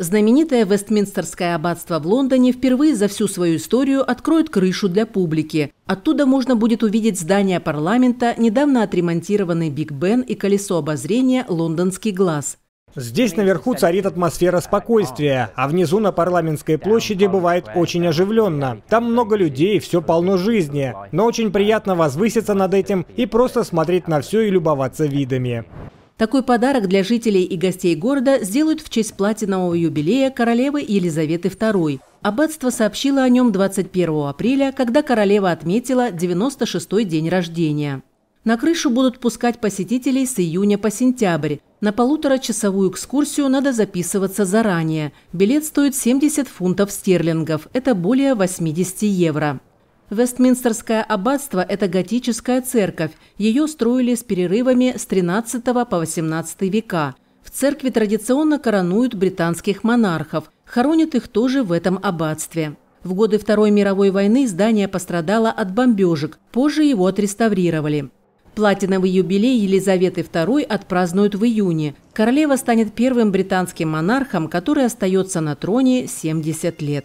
Знаменитое Вестминстерское аббатство в Лондоне впервые за всю свою историю откроет крышу для публики. Оттуда можно будет увидеть здание парламента, недавно отремонтированный Биг Бен и колесо обозрения «Лондонский глаз». Здесь наверху царит атмосфера спокойствия, а внизу на парламентской площади бывает очень оживленно. Там много людей, все полно жизни, но очень приятно возвыситься над этим и просто смотреть на все и любоваться видами. Такой подарок для жителей и гостей города сделают в честь платинового юбилея королевы Елизаветы II. Аббатство сообщило о нем 21 апреля, когда королева отметила 96-й день рождения. На крышу будут пускать посетителей с июня по сентябрь. На полуторачасовую экскурсию надо записываться заранее. Билет стоит 70 фунтов стерлингов, это более 80 евро. Вестминстерское аббатство – это готическая церковь. Ее строили с перерывами с 13 по 18 века. В церкви традиционно коронуют британских монархов. Хоронят их тоже в этом аббатстве. В годы Второй мировой войны здание пострадало от бомбежек, позже его отреставрировали. Платиновый юбилей Елизаветы II отпразднуют в июне. Королева станет первым британским монархом, который остается на троне 70 лет.